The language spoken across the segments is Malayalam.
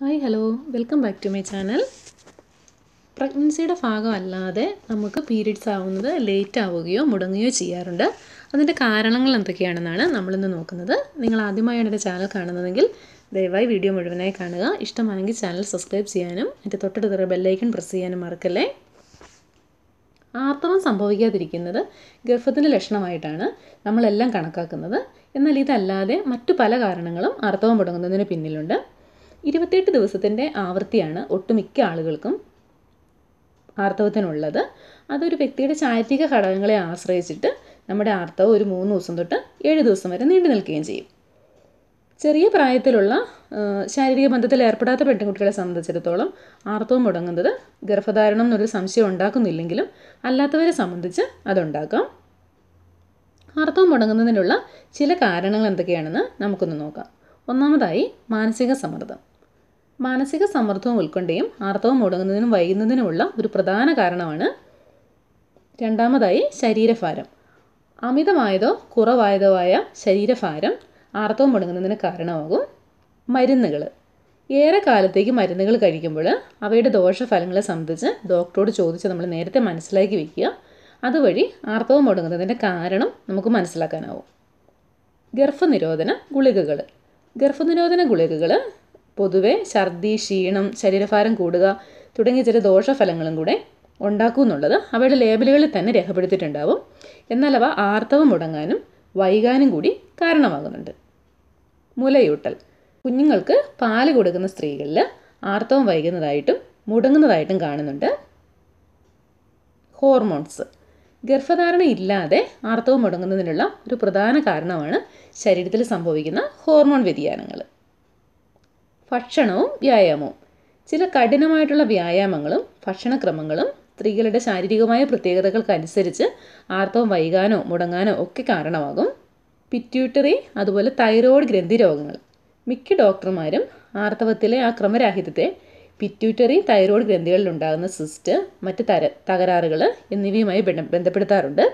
hi hello welcome back to my channel പ്രഗ്നൻസിയുടെ ഭാഗമല്ലാതെ നമുക്ക് പീരീഡ്സ് ആവുന്നത് ലേറ്റ് ആവുകയോ മുടങ്ങുകയോ ചെയ്യാറുണ്ട് അതിൻ്റെ കാരണങ്ങൾ എന്തൊക്കെയാണെന്നാണ് നമ്മളിന്ന് നോക്കുന്നത് നിങ്ങൾ ആദ്യമായാണ് എൻ്റെ ചാനൽ കാണുന്നതെങ്കിൽ ദയവായി വീഡിയോ മുഴുവനായി കാണുക ഇഷ്ടമാണെങ്കിൽ ചാനൽ സബ്സ്ക്രൈബ് ചെയ്യാനും എൻ്റെ തൊട്ടടുത്തുള്ള ബെല്ലൈക്കൺ പ്രസ് ചെയ്യാനും മറക്കല്ലേ ആർത്തവം സംഭവിക്കാതിരിക്കുന്നത് ഗർഭത്തിൻ്റെ ലക്ഷണമായിട്ടാണ് നമ്മളെല്ലാം കണക്കാക്കുന്നത് എന്നാൽ ഇതല്ലാതെ മറ്റു പല കാരണങ്ങളും ആർത്തവം മുടങ്ങുന്നതിന് പിന്നിലുണ്ട് ഇരുപത്തിയെട്ട് ദിവസത്തിൻ്റെ ആവൃത്തിയാണ് ഒട്ടുമിക്ക ആളുകൾക്കും ആർത്തവത്തിനുള്ളത് അതൊരു വ്യക്തിയുടെ ശാരീരിക ഘടകങ്ങളെ ആശ്രയിച്ചിട്ട് നമ്മുടെ ആർത്തവം ഒരു മൂന്ന് ദിവസം തൊട്ട് ഏഴ് ദിവസം വരെ നീണ്ടു നിൽക്കുകയും ചെയ്യും ചെറിയ പ്രായത്തിലുള്ള ശാരീരിക ബന്ധത്തിൽ ഏർപ്പെടാത്ത പെൺകുട്ടികളെ സംബന്ധിച്ചിടത്തോളം ആർത്തവം മുടങ്ങുന്നത് ഗർഭധാരണം എന്നൊരു സംശയം ഉണ്ടാക്കുന്നില്ലെങ്കിലും അല്ലാത്തവരെ സംബന്ധിച്ച് അതുണ്ടാക്കാം ആർത്തവം മുടങ്ങുന്നതിനുള്ള ചില കാരണങ്ങൾ എന്തൊക്കെയാണെന്ന് നമുക്കൊന്ന് നോക്കാം ഒന്നാമതായി മാനസിക സമ്മർദ്ദം മാനസിക സമ്മർദ്ദവും ഉൾക്കൊണ്ടയും ആർത്തവം മുടങ്ങുന്നതിനും വൈകുന്നതിനുമുള്ള ഒരു പ്രധാന കാരണമാണ് രണ്ടാമതായി ശരീരഭാരം അമിതമായതോ കുറവായതോ ആയ ശരീരഭാരം ആർത്തവം മുടങ്ങുന്നതിന് കാരണമാകും മരുന്നുകൾ ഏറെ കാലത്തേക്ക് മരുന്നുകൾ കഴിക്കുമ്പോൾ അവയുടെ ദോഷഫലങ്ങളെ സംബന്ധിച്ച് ഡോക്ടറോട് ചോദിച്ച് നമ്മൾ നേരത്തെ മനസ്സിലാക്കി വയ്ക്കുക അതുവഴി ആർത്തവം മുടങ്ങുന്നതിൻ്റെ കാരണം നമുക്ക് മനസ്സിലാക്കാനാവും ഗർഭനിരോധന ഗുളികകൾ ഗർഭനിരോധന ഗുളികകൾ പൊതുവെ ഛർദി ക്ഷീണം ശരീരഭാരം കൂടുക തുടങ്ങിയ ചില ദോഷഫലങ്ങളും കൂടെ ഉണ്ടാക്കും എന്നുള്ളത് അവയുടെ ലേബലുകളിൽ തന്നെ രേഖപ്പെടുത്തിയിട്ടുണ്ടാവും എന്നാൽ അവ ആർത്തവം മുടങ്ങാനും വൈകാനും കൂടി കാരണമാകുന്നുണ്ട് മുലയൂട്ടൽ കുഞ്ഞുങ്ങൾക്ക് പാല് കൊടുക്കുന്ന സ്ത്രീകളിൽ ആർത്തവം വൈകുന്നതായിട്ടും മുടങ്ങുന്നതായിട്ടും കാണുന്നുണ്ട് ഹോർമോൺസ് ഗർഭധാരണ ഇല്ലാതെ ആർത്തവം മുടങ്ങുന്നതിനുള്ള ഒരു പ്രധാന കാരണമാണ് ശരീരത്തിൽ സംഭവിക്കുന്ന ഹോർമോൺ വ്യതിയാനങ്ങൾ ഭക്ഷണവും വ്യായാമവും ചില കഠിനമായിട്ടുള്ള വ്യായാമങ്ങളും ഭക്ഷണക്രമങ്ങളും സ്ത്രീകളുടെ ശാരീരികമായ പ്രത്യേകതകൾക്കനുസരിച്ച് ആർത്തവം വൈകാനോ മുടങ്ങാനോ ഒക്കെ കാരണമാകും പിറ്റ്യൂട്ടറി അതുപോലെ തൈറോയ്ഡ് ഗ്രന്ഥി രോഗങ്ങൾ മിക്ക ഡോക്ടർമാരും ആർത്തവത്തിലെ ആ ക്രമരാഹിത്യത്തെ പിറ്റ്യൂട്ടറി തൈറോയ്ഡ് ഗ്രന്ഥികളിൽ ഉണ്ടാകുന്ന സിസ്റ്റ് മറ്റ് തര തകരാറുകൾ എന്നിവയുമായി ബന്ധപ്പെടുത്താറുണ്ട്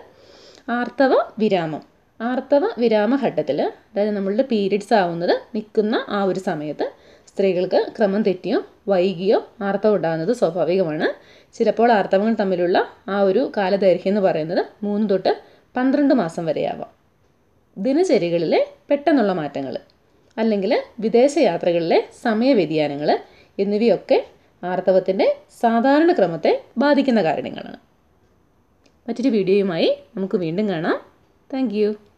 ആർത്തവ വിരാമം ആർത്തവ വിരാമഘട്ടത്തിൽ അതായത് നമ്മളുടെ പീരീഡ്സ് ആവുന്നത് നിൽക്കുന്ന ആ ഒരു സമയത്ത് സ്ത്രീകൾക്ക് ക്രമം തെറ്റിയോ വൈകിയോ ആർത്തവം ഉണ്ടാകുന്നത് സ്വാഭാവികമാണ് ചിലപ്പോൾ ആർത്തവങ്ങൾ തമ്മിലുള്ള ആ ഒരു കാലദൈർഘ്യം എന്ന് പറയുന്നത് മൂന്ന് തൊട്ട് പന്ത്രണ്ട് മാസം വരെയാവാം ദിനചര്യകളിലെ പെട്ടെന്നുള്ള മാറ്റങ്ങൾ അല്ലെങ്കിൽ വിദേശയാത്രകളിലെ യാത്രകളിലെ സമയവ്യതിയാനങ്ങൾ എന്നിവയൊക്കെ ആർത്തവത്തിൻ്റെ സാധാരണ ക്രമത്തെ ബാധിക്കുന്ന കാരണങ്ങളാണ് മറ്റൊരു വീഡിയോയുമായി നമുക്ക് വീണ്ടും കാണാം താങ്ക്